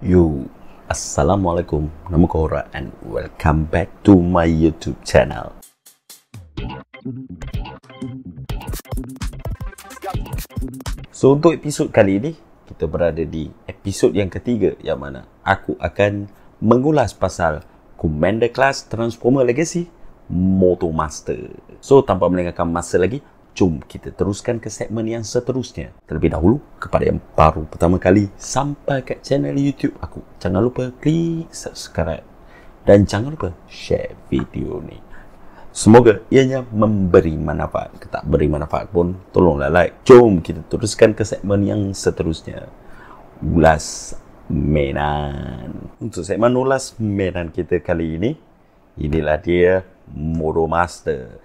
Yo, Assalamualaikum, nama Kora and welcome back to my YouTube channel. So untuk episod kali ini kita berada di episod yang ketiga yang mana aku akan mengulas pasal Commander Class Transformer Legacy Moto Master. So tanpa melengahkan masa lagi, Jom kita teruskan ke segmen yang seterusnya. Terlebih dahulu, kepada yang baru pertama kali sampai ke channel YouTube aku, jangan lupa klik subscribe dan jangan lupa share video ni. Semoga ianya memberi manfaat. Kalau tak beri manfaat pun, tolonglah like. Jom kita teruskan ke segmen yang seterusnya. Ulas Menan. Untuk segmen Ulas Menan kita kali ini, inilah dia Moro Master.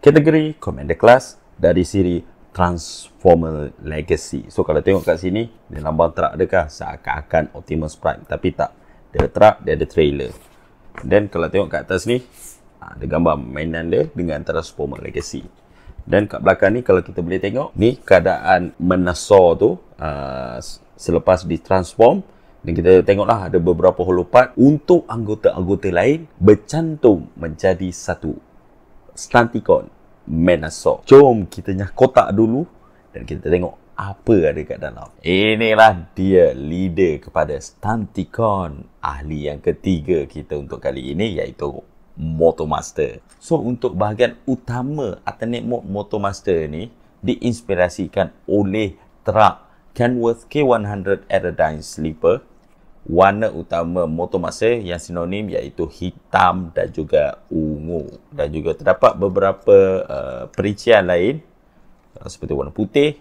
Kategori Commander Class dari siri Transformer Legacy. So kalau tengok kat sini, dia lambang terak dekah, Seakan-akan Optimus Prime. Tapi tak. Dia ada terak, dia ada trailer. Then kalau tengok kat atas ni, ha, ada gambar mainan dia dengan Transformer Legacy. Dan kat belakang ni kalau kita boleh tengok, ni keadaan menasor tu uh, selepas ditransform. Dan kita tengoklah ada beberapa holopat untuk anggota-anggota lain bercantum menjadi satu. Stanticon. Menasok. Jom kita nyah kotak dulu dan kita tengok apa ada kat dalam. Inilah dia leader kepada Stanticon. Ahli yang ketiga kita untuk kali ini iaitu Master. So untuk bahagian utama Alternate Mode Master ni diinspirasikan oleh truk Kenworth K100 Aerodyne Sleeper warna utama motor masih yang sinonim iaitu hitam dan juga ungu dan juga terdapat beberapa uh, perincian lain uh, seperti warna putih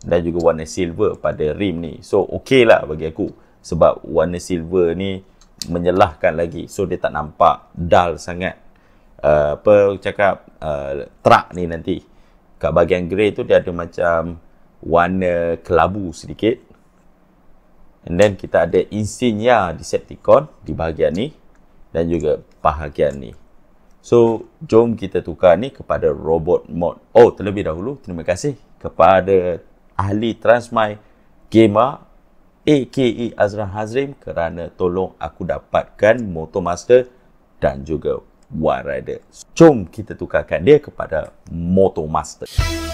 dan juga warna silver pada rim ni so okey lah bagi aku sebab warna silver ni menyelahkan lagi so dia tak nampak dal sangat uh, apa cakap uh, truck ni nanti kat bahagian grey tu dia ada macam warna kelabu sedikit And then kita ada insinya di septicon di bahagian ni dan juga bahagian ni. So, jom kita tukar ni kepada robot mod. Oh, terlebih dahulu, terima kasih kepada ahli Transmai Gamer AKE Azra Hazrim kerana tolong aku dapatkan moto Master dan juga One Rider. Jom kita tukarkan dia kepada moto Master. Motor Master.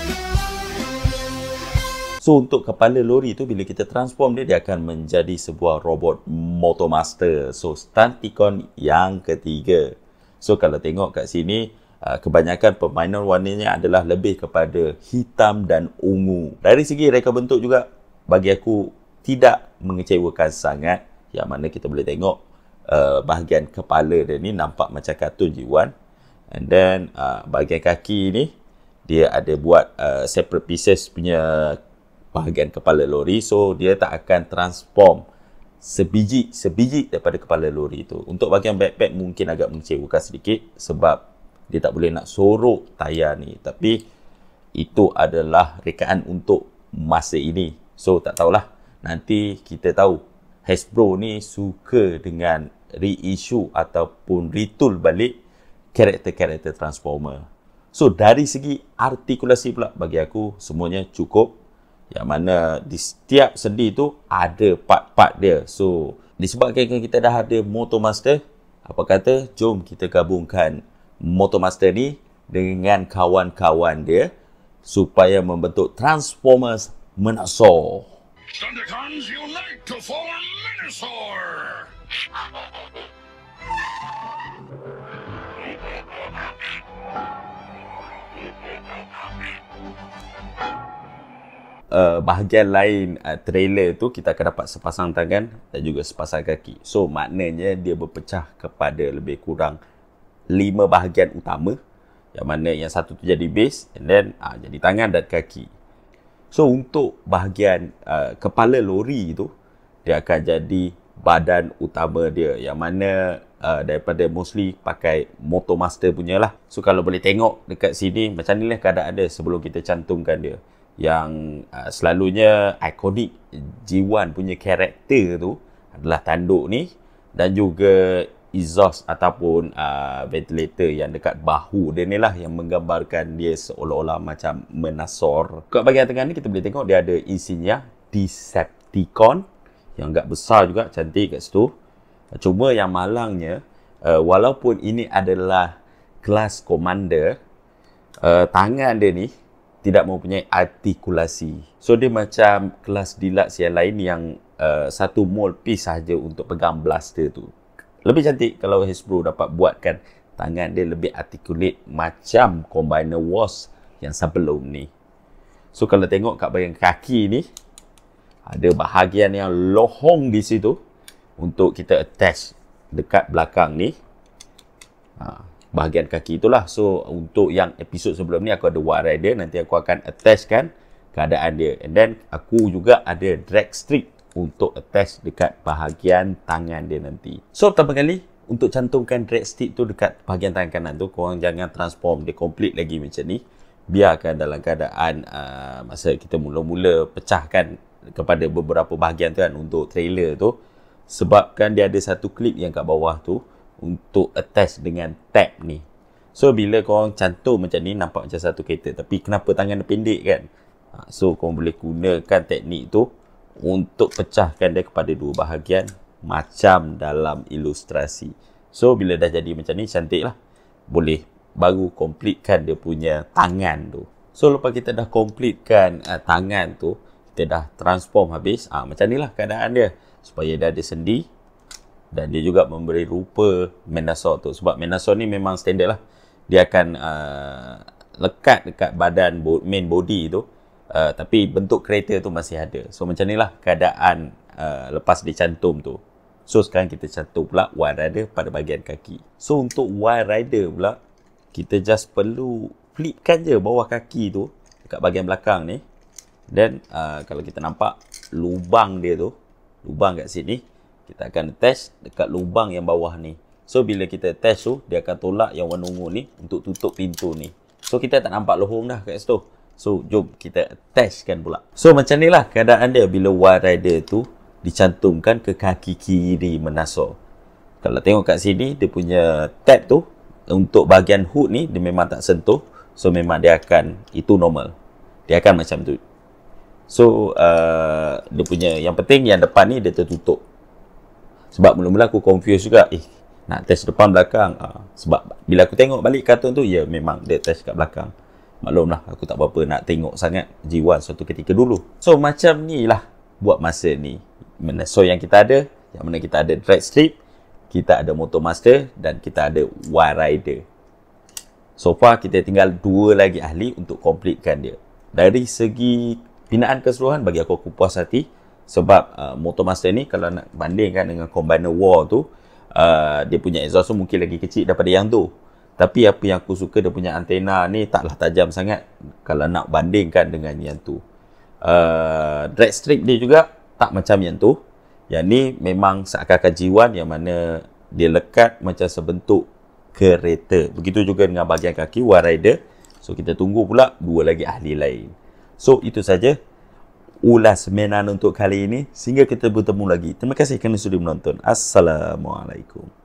So untuk kepala lori tu bila kita transform dia dia akan menjadi sebuah robot motomaster. So Stanticon yang ketiga. So kalau tengok kat sini ah, kebanyakan permainan warnanya adalah lebih kepada hitam dan ungu. Dari segi reka bentuk juga bagi aku tidak mengecewakan sangat yang mana kita boleh tengok uh, bahagian kepala dia ni nampak macam kartun jiwan and then uh, bahagian kaki ni dia ada buat uh, separate pieces punya bahagian kepala lori so dia tak akan transform sebiji sebiji daripada kepala lori itu untuk bahagian backpack mungkin agak mengecewakan sedikit sebab dia tak boleh nak sorok tayar ni tapi itu adalah rekaan untuk masa ini so tak tahulah nanti kita tahu Hasbro ni suka dengan reissue ataupun retool balik karakter-karakter Transformer. So dari segi artikulasi pula bagi aku semuanya cukup yang mana di setiap sendi tu ada part-part dia so disebabkan kan kita dah ada Moto master apa kata jom kita gabungkan Moto master ni dengan kawan-kawan dia supaya membentuk transformers menasor Thundercons unite to form Minasaur! uh, bahagian lain uh, trailer tu kita akan dapat sepasang tangan dan juga sepasang kaki. So maknanya dia berpecah kepada lebih kurang lima bahagian utama yang mana yang satu tu jadi base and then uh, jadi tangan dan kaki. So untuk bahagian uh, kepala lori tu dia akan jadi badan utama dia yang mana uh, daripada mostly pakai motor master punya lah. So kalau boleh tengok dekat sini macam ni lah keadaan dia sebelum kita cantumkan dia yang uh, selalunya ikonik G1 punya karakter tu adalah tanduk ni dan juga exhaust ataupun uh, ventilator yang dekat bahu dia ni lah yang menggambarkan dia seolah-olah macam menasor. Kat bahagian tengah ni kita boleh tengok dia ada insinya Decepticon yang agak besar juga cantik kat situ. Cuma yang malangnya uh, walaupun ini adalah kelas commander uh, tangan dia ni tidak mempunyai artikulasi. So dia macam kelas deluxe yang lain yang uh, satu mold piece sahaja untuk pegang blaster tu. Lebih cantik kalau Hasbro dapat buatkan tangan dia lebih articulate macam combiner wash yang sebelum ni. So kalau tengok kat bahagian kaki ni ada bahagian yang lohong di situ untuk kita attach dekat belakang ni. Ha bahagian kaki itulah. So untuk yang episod sebelum ni aku ada wire rider nanti aku akan attach kan keadaan dia. And then aku juga ada drag strip untuk attach dekat bahagian tangan dia nanti. So pertama kali untuk cantumkan drag strip tu dekat bahagian tangan kanan tu korang jangan transform dia complete lagi macam ni. Biarkan dalam keadaan uh, masa kita mula-mula pecahkan kepada beberapa bahagian tu kan untuk trailer tu sebabkan dia ada satu clip yang kat bawah tu untuk attach dengan tab ni. So bila korang cantum macam ni nampak macam satu kereta tapi kenapa tangan dia pendek kan? Ha, so korang boleh gunakan teknik tu untuk pecahkan dia kepada dua bahagian macam dalam ilustrasi. So bila dah jadi macam ni cantik lah. Boleh baru completekan dia punya tangan tu. So lepas kita dah completekan uh, tangan tu kita dah transform habis. ha, macam ni lah keadaan dia. Supaya dia ada sendi, dan dia juga memberi rupa menasor tu sebab menasor ni memang standard lah dia akan uh, lekat dekat badan main body tu uh, tapi bentuk kereta tu masih ada so macam ni lah keadaan uh, lepas dicantum tu so sekarang kita cantum pula wire rider pada bahagian kaki so untuk wire rider pula kita just perlu flipkan je bawah kaki tu dekat bahagian belakang ni dan uh, kalau kita nampak lubang dia tu lubang kat sini kita akan test dekat lubang yang bawah ni so bila kita test tu dia akan tolak yang warna ungu ni untuk tutup pintu ni so kita tak nampak lohong dah kat situ so jom kita testkan pula so macam ni lah keadaan dia bila wire rider tu dicantumkan ke kaki kiri menasor kalau tengok kat sini dia punya tab tu untuk bahagian hood ni dia memang tak sentuh so memang dia akan itu normal dia akan macam tu so uh, dia punya yang penting yang depan ni dia tertutup sebab mula-mula aku confused juga Eh nak test depan belakang uh, Sebab bila aku tengok balik kartun tu Ya yeah, memang dia test kat belakang Maklumlah aku tak berapa nak tengok sangat G1 suatu ketika dulu So macam ni lah buat masa ni So yang kita ada Yang mana kita ada drag strip Kita ada motor master Dan kita ada wire rider So far kita tinggal dua lagi ahli untuk completekan dia Dari segi pinaan keseluruhan bagi aku aku puas hati sebab uh, motor Master ni kalau nak bandingkan dengan combiner war tu uh, dia punya exhaust tu mungkin lagi kecil daripada yang tu tapi apa yang aku suka dia punya antena ni taklah tajam sangat kalau nak bandingkan dengan yang tu uh, drag strip dia juga tak macam yang tu yang ni memang seakan-akan jiwan yang mana dia lekat macam sebentuk kereta begitu juga dengan bahagian kaki war rider so kita tunggu pula dua lagi ahli lain so itu saja ulas menan untuk kali ini sehingga kita bertemu lagi. Terima kasih kerana sudah menonton. Assalamualaikum.